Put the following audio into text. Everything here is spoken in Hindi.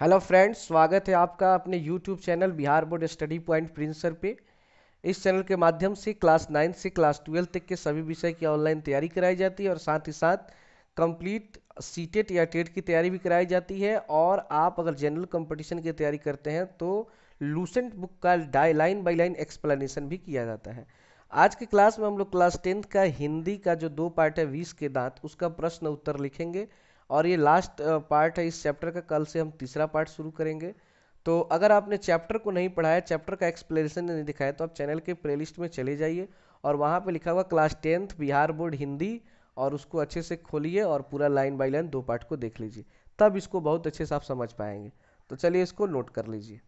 हेलो फ्रेंड्स स्वागत है आपका अपने YouTube channel Bihar board study point प्रिंसर पे इस चैनल के माध्यम से क्लास नाइन्थ से क्लास ट्वेल्व तक के सभी विषय की ऑनलाइन तैयारी कराई जाती है और साथ ही साथ कंप्लीट सी टेट या टेट की तैयारी भी कराई जाती है और आप अगर जनरल कंपटीशन की तैयारी करते हैं तो लूसेंट बुक का डाई लाइन बाई लाइन एक्सप्लेनेशन भी किया जाता है आज की क्लास में हम लोग क्लास टेंथ का हिंदी का जो दो पार्ट है वीस के दांत उसका प्रश्न उत्तर लिखेंगे और ये लास्ट पार्ट है इस चैप्टर का कल से हम तीसरा पार्ट शुरू करेंगे तो अगर आपने चैप्टर को नहीं पढ़ाया चैप्टर का एक्सप्लेनेशन नहीं दिखाया तो आप चैनल के प्ले में चले जाइए और वहाँ पर लिखा हुआ class tenth Bihar board Hindi और उसको अच्छे से खोलिए और पूरा लाइन बाई लाइन दो पार्ट को देख लीजिए तब इसको बहुत अच्छे से आप समझ पाएंगे तो चलिए इसको नोट कर लीजिए